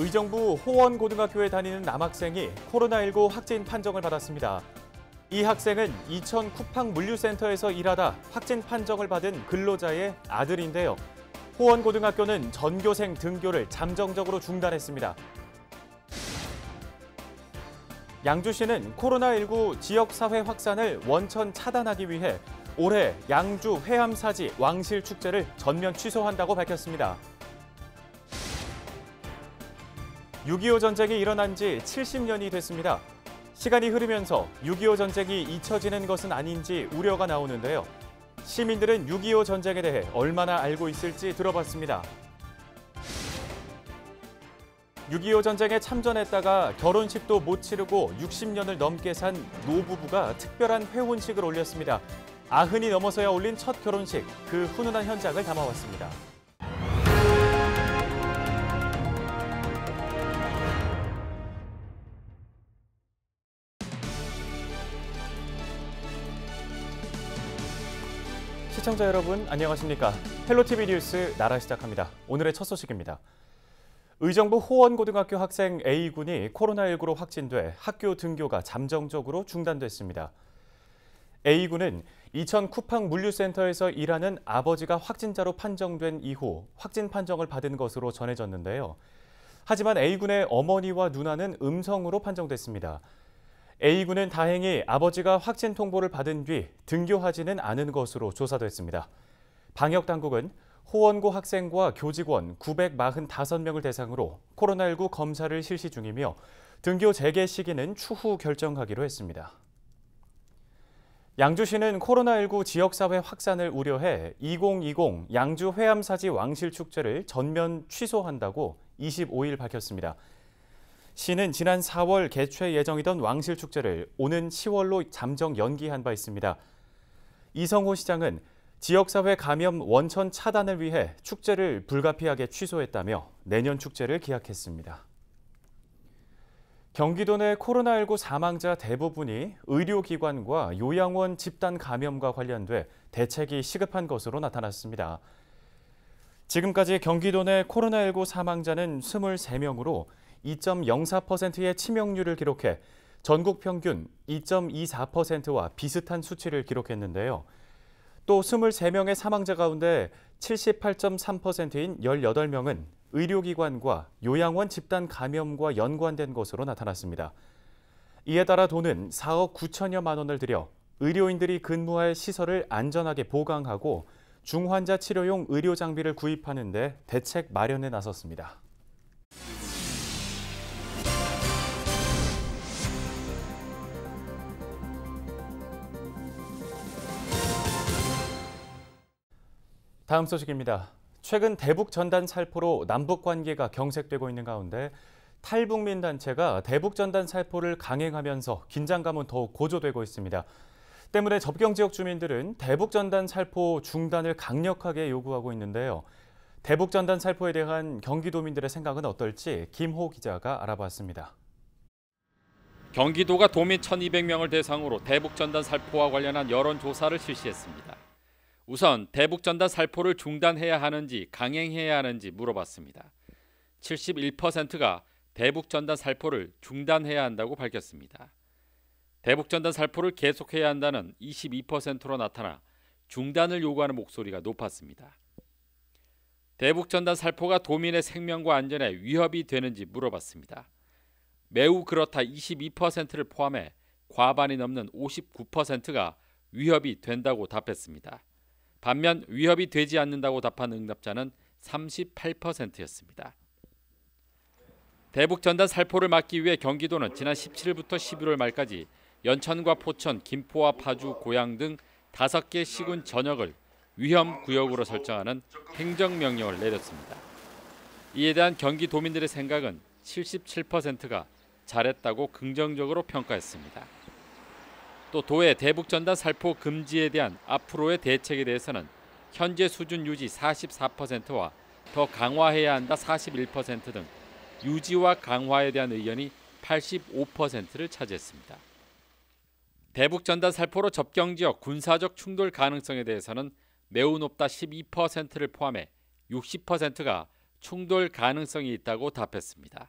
의정부 호원고등학교에 다니는 남학생이 코로나19 확진 판정을 받았습니다. 이 학생은 이천 쿠팡 물류센터에서 일하다 확진 판정을 받은 근로자의 아들인데요. 호원고등학교는 전교생 등교를 잠정적으로 중단했습니다. 양주시는 코로나19 지역사회 확산을 원천 차단하기 위해 올해 양주 회암사지 왕실축제를 전면 취소한다고 밝혔습니다. 6.25 전쟁이 일어난 지 70년이 됐습니다. 시간이 흐르면서 6.25 전쟁이 잊혀지는 것은 아닌지 우려가 나오는데요. 시민들은 6.25 전쟁에 대해 얼마나 알고 있을지 들어봤습니다. 6.25 전쟁에 참전했다가 결혼식도 못 치르고 60년을 넘게 산 노부부가 특별한 회혼식을 올렸습니다. 아흔이 넘어서야 올린 첫 결혼식, 그 훈훈한 현장을 담아왔습니다. 시청자 여러분 안녕하십니까? 헬로티비 뉴스 나라 시작합니다. 오늘의 첫 소식입니다. 의정부 호원고등학교 학생 A군이 코로나19로 확진돼 학교 등교가 잠정적으로 중단됐습니다. A군은 이천 쿠팡 물류센터에서 일하는 아버지가 확진자로 판정된 이후 확진 판정을 받은 것으로 전해졌는데요. 하지만 A군의 어머니와 누나는 음성으로 판정됐습니다. A군은 다행히 아버지가 확진 통보를 받은 뒤 등교하지는 않은 것으로 조사됐습니다. 방역당국은 호원고 학생과 교직원 945명을 대상으로 코로나19 검사를 실시 중이며 등교 재개 시기는 추후 결정하기로 했습니다. 양주시는 코로나19 지역사회 확산을 우려해 2020 양주 회암사지 왕실축제를 전면 취소한다고 25일 밝혔습니다. 시는 지난 4월 개최 예정이던 왕실 축제를 오는 10월로 잠정 연기한 바 있습니다. 이성호 시장은 지역사회 감염 원천 차단을 위해 축제를 불가피하게 취소했다며 내년 축제를 기약했습니다. 경기도 내 코로나19 사망자 대부분이 의료기관과 요양원 집단 감염과 관련돼 대책이 시급한 것으로 나타났습니다. 지금까지 경기도 내 코로나19 사망자는 23명으로 2.04%의 치명률을 기록해 전국 평균 2.24%와 비슷한 수치를 기록했는데요. 또 23명의 사망자 가운데 78.3%인 18명은 의료기관과 요양원 집단 감염과 연관된 것으로 나타났습니다. 이에 따라 돈은 4억 9천여만 원을 들여 의료인들이 근무할 시설을 안전하게 보강하고 중환자 치료용 의료 장비를 구입하는 데 대책 마련에 나섰습니다. 다음 소식입니다. 최근 대북 전단 살포로 남북 관계가 경색되고 있는 가운데 탈북민 단체가 대북 전단 살포를 강행하면서 긴장감은 더욱 고조되고 있습니다. 때문에 접경 지역 주민들은 대북 전단 살포 중단을 강력하게 요구하고 있는데요. 대북 전단 살포에 대한 경기도민들의 생각은 어떨지 김호 기자가 알아봤습니다. 경기도가 도민 1,200명을 대상으로 대북 전단 살포와 관련한 여론 조사를 실시했습니다. 우선 대북 전단 살포를 중단해야 하는지 강행해야 하는지 물어봤습니다. 71%가 대북 전단 살포를 중단해야 한다고 밝혔습니다. 대북 전단 살포를 계속해야 한다는 22%로 나타나 중단을 요구하는 목소리가 높았습니다. 대북 전단 살포가 도민의 생명과 안전에 위협이 되는지 물어봤습니다. 매우 그렇다 22%를 포함해 과반이 넘는 59%가 위협이 된다고 답했습니다. 반면 위협이 되지 않는다고 답한 응답자는 38%였습니다. 대북 전단 살포를 막기 위해 경기도는 지난 17일부터 11월 말까지 연천과 포천, 김포와 파주, 고양 등 5개 시군 전역을 위험 구역으로 설정하는 행정명령을 내렸습니다. 이에 대한 경기도민들의 생각은 77%가 잘했다고 긍정적으로 평가했습니다. 또 도의 대북 전단 살포 금지에 대한 앞으로의 대책에 대해서는 현재 수준 유지 44%와 더 강화해야 한다 41%등 유지와 강화에 대한 의견이 85%를 차지했습니다. 대북 전단 살포로 접경 지역 군사적 충돌 가능성에 대해서는 매우 높다 12%를 포함해 60%가 충돌 가능성이 있다고 답했습니다.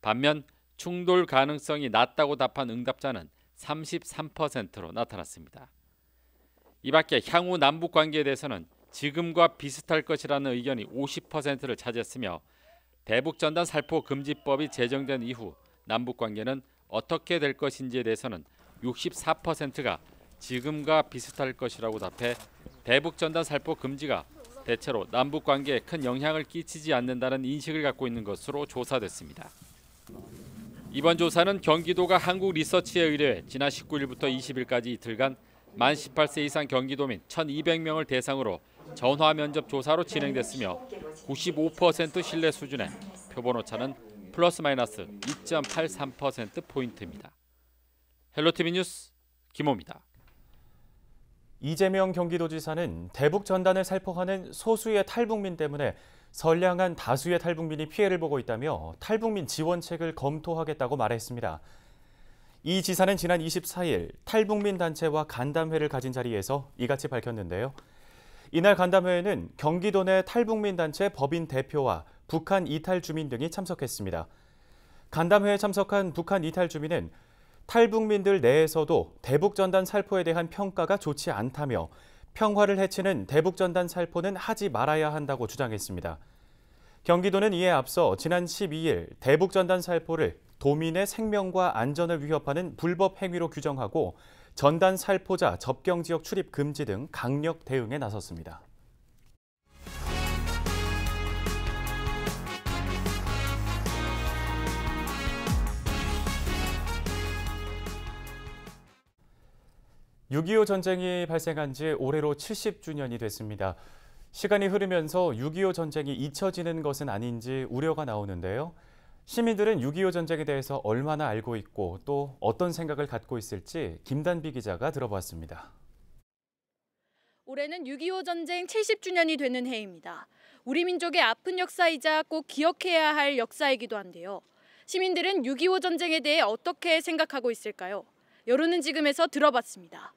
반면 충돌 가능성이 낮다고 답한 응답자는 33%로 나타났습니다. 이 밖에 향후 남북 관계에 대해서는 지금과 비슷할 것이라는 의견이 50%를 차지했으며 대북 전단 살포 금지법이 제정된 이후 남북 관계는 어떻게 될 것인지에 대해서는 64%가 지금과 비슷할 것이라고 답해 대북 전단 살포 금지가 대체로 남북 관계에 큰 영향을 끼치지 않는다는 인식을 갖고 있는 것으로 조사됐습니다. 이번 조사는 경기도가 한국 리서치에 의뢰해 지난 19일부터 20일까지 이틀간 만 18세 이상 경기도민 1,200명을 대상으로 전화 면접 조사로 진행됐으며 95% 신뢰 수준의 표본 오차는 플러스 마이너스 2.83% 포인트입니다. 헬로티비 뉴스 김호입니다. 이재명 경기도지사는 대북 전단을 살포하는 소수의 탈북민 때문에 선량한 다수의 탈북민이 피해를 보고 있다며 탈북민 지원책을 검토하겠다고 말했습니다. 이 지사는 지난 24일 탈북민 단체와 간담회를 가진 자리에서 이같이 밝혔는데요. 이날 간담회에는 경기도 내 탈북민 단체 법인 대표와 북한 이탈 주민 등이 참석했습니다. 간담회에 참석한 북한 이탈 주민은 탈북민들 내에서도 대북 전단 살포에 대한 평가가 좋지 않다며 평화를 해치는 대북전단 살포는 하지 말아야 한다고 주장했습니다. 경기도는 이에 앞서 지난 12일 대북전단 살포를 도민의 생명과 안전을 위협하는 불법 행위로 규정하고 전단 살포자 접경 지역 출입 금지 등 강력 대응에 나섰습니다. 6.25 전쟁이 발생한 지 올해로 70주년이 됐습니다. 시간이 흐르면서 6.25 전쟁이 잊혀지는 것은 아닌지 우려가 나오는데요. 시민들은 6.25 전쟁에 대해서 얼마나 알고 있고 또 어떤 생각을 갖고 있을지 김단비 기자가 들어봤습니다. 올해는 6.25 전쟁 70주년이 되는 해입니다. 우리 민족의 아픈 역사이자 꼭 기억해야 할 역사이기도 한데요. 시민들은 6.25 전쟁에 대해 어떻게 생각하고 있을까요? 여론은 지금에서 들어봤습니다.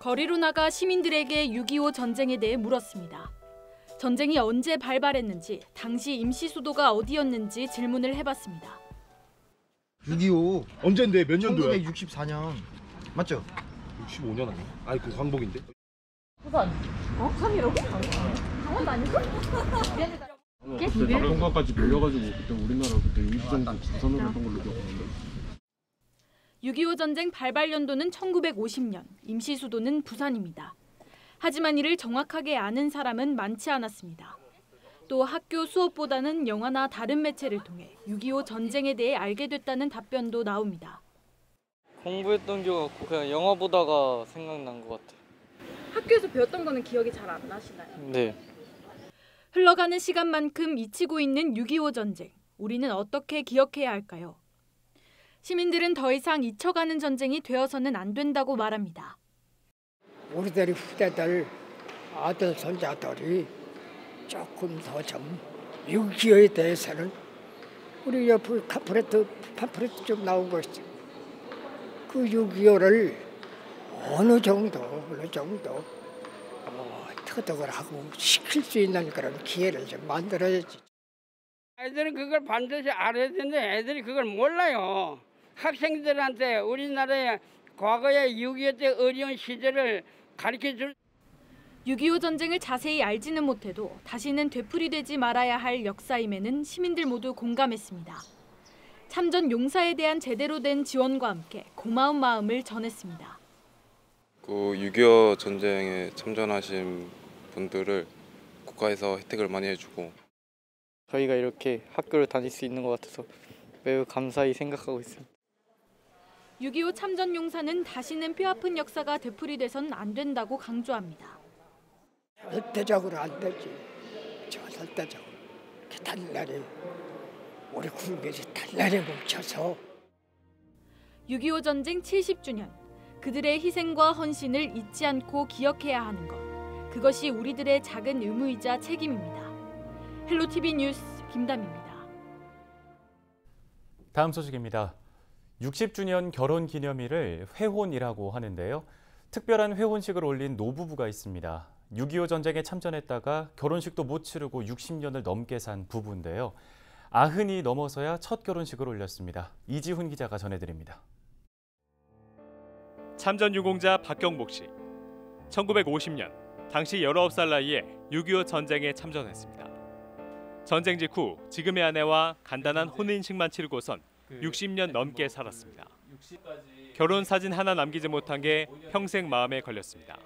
거리로 나가 시민들에게 6.25 전쟁에 대해 물었습니다. 전쟁이 언제 발발했는지, 당시 임시수도가 어디였는지 질문을 해봤습니다. 6.25 언젠데 몇 년도야? 1964년 맞죠? 65년 아니야? 아니 그 광복인데? 부산 어? 산이라고 강원도 아니고? 그때 남편과까지 빌려가지고 그때 우리나라 그때 임시정부 부산으로 했던 걸로 기억하는데 6.25 전쟁 발발 연도는 1950년, 임시 수도는 부산입니다. 하지만 이를 정확하게 아는 사람은 많지 않았습니다. 또 학교 수업보다는 영화나 다른 매체를 통해 6.25 전쟁에 대해 알게 됐다는 답변도 나옵니다. 공부했던 기 없고 그냥 영화 보다가 생각난 것 같아요. 학교에서 배웠던 거는 기억이 잘 안 나시나요? 네. 흘러가는 시간만큼 잊히고 있는 6.25 전쟁. 우리는 어떻게 기억해야 할까요? 시민들은 더 이상 잊혀가는 전쟁이 되어서는 안 된다고 말합니다. 우리들이 후대들 아들 손자들이 조금 더좀육기에 대해서는 우리 옆에 카프레트 파프레트 좀 나온 것이그 육기어를 어느 정도 어느 정도 어, 터득을 하고 시킬 수 있는 그런 기회를 좀 만들어야지. 애들은 그걸 반드시 알아야 되는데 애들이 그걸 몰라요. 학생들한테 우리나라의 과거의 6.25때 어려운 시절을 가르쳐줄 6.25 전쟁을 자세히 알지는 못해도 다시는 되풀이되지 말아야 할 역사임에는 시민들 모두 공감했습니다. 참전 용사에 대한 제대로 된 지원과 함께 고마운 마음을 전했습니다. 그 6.25 전쟁에 참전하신 분들을 국가에서 혜택을 많이 해주고 저희가 이렇게 학교를 다닐 수 있는 것 같아서 매우 감사히 생각하고 있습니다. 6.25 참전 용사는 다시는 뼈 아픈 역사가 되풀이돼선 안 된다고 강조합니다. 절대적으로 안 되지. 절대적으로. 달날이 우리 국민이 달날에 뭉쳐서 6.25 전쟁 70주년 그들의 희생과 헌신을 잊지 않고 기억해야 하는 것 그것이 우리들의 작은 의무이자 책임입니다. 헬로 TV 뉴스 김담입니다. 다음 소식입니다. 60주년 결혼 기념일을 회혼이라고 하는데요. 특별한 회혼식을 올린 노부부가 있습니다. 6.25 전쟁에 참전했다가 결혼식도 못 치르고 60년을 넘게 산 부부인데요. 아흔이 넘어서야 첫 결혼식을 올렸습니다. 이지훈 기자가 전해드립니다. 참전 유공자 박경복 씨. 1950년 당시 19살 나이에 6.25 전쟁에 참전했습니다. 전쟁 직후 지금의 아내와 간단한 혼인식만 치르고선 60년 그 넘게 뭐 살았습니다. 그 결혼 사진 하나 남기지 못한 게 평생 마음에 걸렸습니다.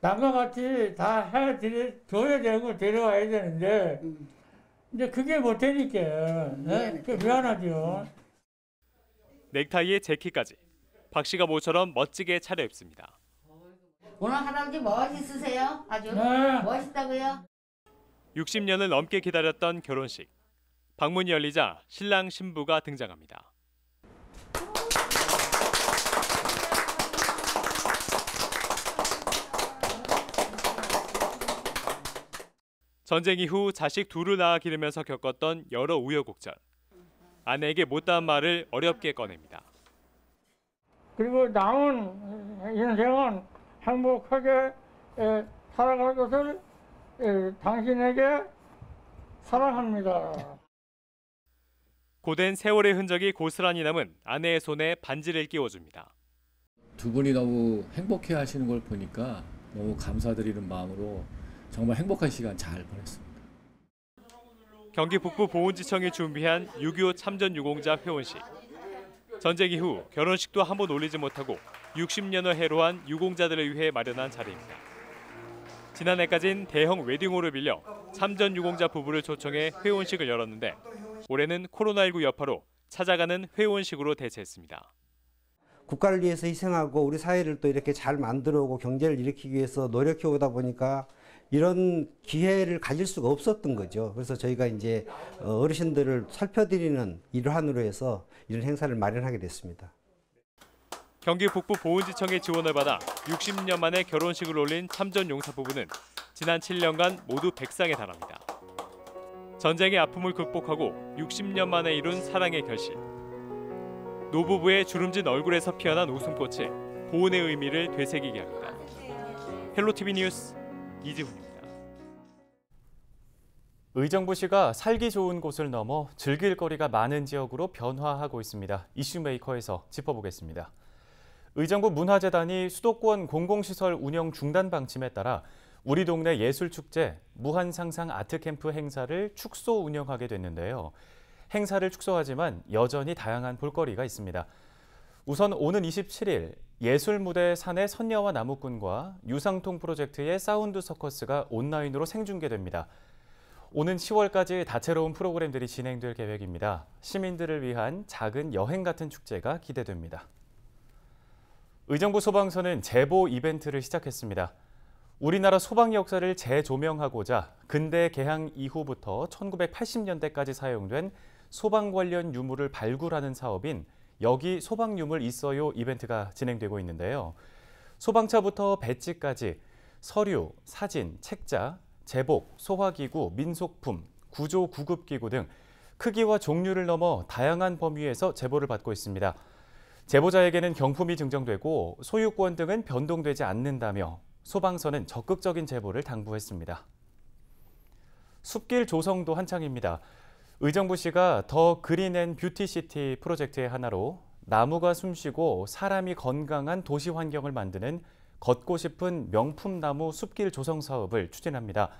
남과 같이 다 해줘야 되는 데려와야 되는데 음. 이제 그게 못되니까 네? 미안하죠. 넥타이에 재킷까지 박 씨가 모처럼 멋지게 차려입습니다. 오늘 할아버지 멋있으세요? 아주 네. 멋있다고요? 60년을 넘게 기다렸던 결혼식. 방문이 열리자 신랑 신부가 등장합니다. 전쟁 이후 자식 둘을 낳아 기르면서 겪었던 여러 우여곡절. 아내에게 못다한 말을 어렵게 꺼냅니다. 그리고 남은 인생은 행복하게 살아갈 것을 당신에게 사랑합니다. 고된 세월의 흔적이 고스란히 남은 아내의 손에 반지를 끼워줍니다. 두 분이 너무 행복해 하시는 걸 보니까 너무 감사드리는 마음으로 정말 행복한 시간 잘 보냈습니다. 경기 북부 보훈지청이 준비한 6.25 참전 유공자 회원식. 전쟁 이후 결혼식도 한번 올리지 못하고 60년을 해로한 유공자들을 위해 마련한 자리입니다. 지난해까진 대형 웨딩홀을 빌려 참전 유공자 부부를 초청해 회원식을 열었는데 올해는 코로나19 여파로 찾아가는 회원식으로 대체했습니다. 국가를 위해서 희생하고 우리 사회를 또 이렇게 잘 만들어오고 경제를 일으키기 위해서 노력해오다 보니까 이런 기회를 가질 수가 없었던 거죠. 그래서 저희가 이제 어, 어르신들을 살펴드리는 일환으로 해서 이런 행사를 마련하게 됐습니다. 경기 북부 보훈지청의 지원을 받아 60년 만에 결혼식을 올린 참전 용사 부부는 지난 7년간 모두 100쌍에 달합니다. 전쟁의 아픔을 극복하고 60년 만에 이룬 사랑의 결실. 노부부의 주름진 얼굴에서 피어난 웃음꽃이 보온의 의미를 되새기게 합니다. 헬로티비 뉴스 이지훈입니다. 의정부시가 살기 좋은 곳을 넘어 즐길 거리가 많은 지역으로 변화하고 있습니다. 이슈메이커에서 짚어보겠습니다. 의정부 문화재단이 수도권 공공시설 운영 중단 방침에 따라 우리 동네 예술축제 무한상상 아트캠프 행사를 축소 운영하게 됐는데요. 행사를 축소하지만 여전히 다양한 볼거리가 있습니다. 우선 오는 27일 예술무대 산의 선녀와 나무꾼과 유상통 프로젝트의 사운드 서커스가 온라인으로 생중계됩니다. 오는 10월까지 다채로운 프로그램들이 진행될 계획입니다. 시민들을 위한 작은 여행 같은 축제가 기대됩니다. 의정부 소방서는 제보 이벤트를 시작했습니다. 우리나라 소방 역사를 재조명하고자 근대 개항 이후부터 1980년대까지 사용된 소방 관련 유물을 발굴하는 사업인 여기 소방 유물 있어요 이벤트가 진행되고 있는데요. 소방차부터 배지까지 서류, 사진, 책자, 제복, 소화기구, 민속품, 구조 구급기구 등 크기와 종류를 넘어 다양한 범위에서 제보를 받고 있습니다. 제보자에게는 경품이 증정되고 소유권 등은 변동되지 않는다며 소방서는 적극적인 제보를 당부했습니다. 숲길 조성도 한창입니다. 의정부시가 더 그린 앤 뷰티시티 프로젝트의 하나로 나무가 숨쉬고 사람이 건강한 도시 환경을 만드는 걷고 싶은 명품 나무 숲길 조성 사업을 추진합니다.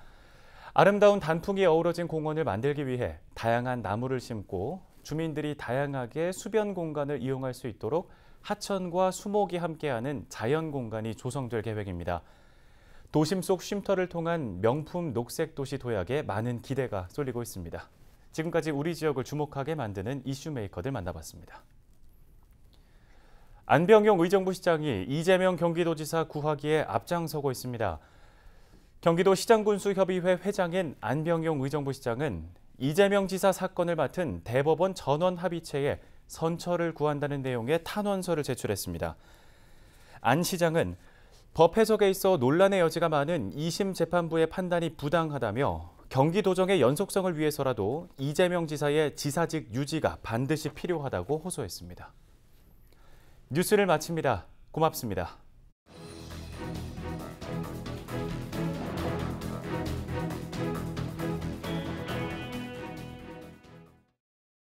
아름다운 단풍이 어우러진 공원을 만들기 위해 다양한 나무를 심고 주민들이 다양하게 수변 공간을 이용할 수 있도록 하천과 수목이 함께하는 자연 공간이 조성될 계획입니다. 도심 속 쉼터를 통한 명품 녹색 도시 도약에 많은 기대가 쏠리고 있습니다. 지금까지 우리 지역을 주목하게 만드는 이슈메이커들 만나봤습니다. 안병용 의정부 시장이 이재명 경기도지사 구하기에 앞장서고 있습니다. 경기도 시장군수협의회 회장인 안병용 의정부 시장은 이재명 지사 사건을 맡은 대법원 전원 합의체에 선처를 구한다는 내용의 탄원서를 제출했습니다. 안 시장은 법 해석에 있어 논란의 여지가 많은 2심 재판부의 판단이 부당하다며 경기도정의 연속성을 위해서라도 이재명 지사의 지사직 유지가 반드시 필요하다고 호소했습니다. 뉴스를 마칩니다. 고맙습니다.